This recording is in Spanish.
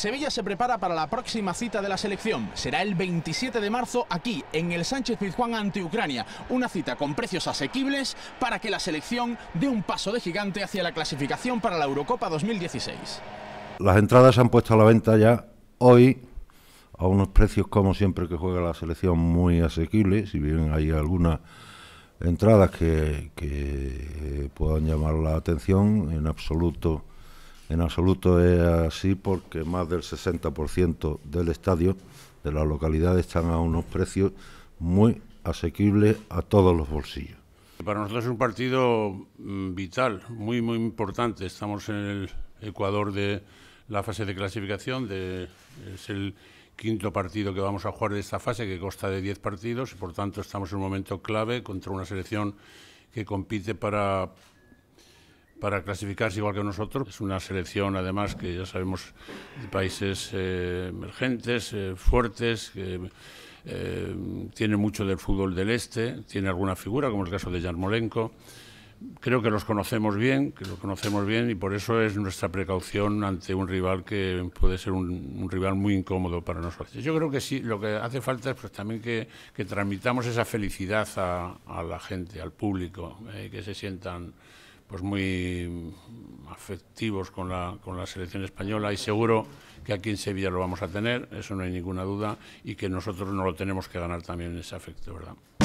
Sevilla se prepara para la próxima cita de la selección. Será el 27 de marzo aquí, en el Sánchez Pizjuán ante Ucrania. Una cita con precios asequibles para que la selección dé un paso de gigante hacia la clasificación para la Eurocopa 2016. Las entradas se han puesto a la venta ya hoy a unos precios como siempre que juega la selección muy asequibles, si bien hay algunas entradas que, que eh, puedan llamar la atención, en absoluto en absoluto es así porque más del 60% del estadio de la localidad están a unos precios muy asequibles a todos los bolsillos. Para nosotros es un partido mm, vital, muy, muy importante. Estamos en el Ecuador de la fase de clasificación, es el quinto partido que vamos a jugar de esta fase, que consta de 10 partidos, y por tanto estamos en un momento clave contra una selección que compite para para clasificarse igual que nosotros. Es una selección, además, que ya sabemos, de países eh, emergentes, eh, fuertes, que eh, tiene mucho del fútbol del este, tiene alguna figura, como el caso de Yarmolenko. Creo que los conocemos bien, que los conocemos bien y por eso es nuestra precaución ante un rival que puede ser un, rival muy incómodo para nosotros. Yo creo que sí, lo que hace falta es pues también que, que transmitamos esa felicidad a, a la gente, al público, que se sientan pues muy afectivos con la, con la selección española y seguro que aquí en Sevilla lo vamos a tener, eso no hay ninguna duda, y que nosotros no lo tenemos que ganar también en ese afecto, ¿verdad?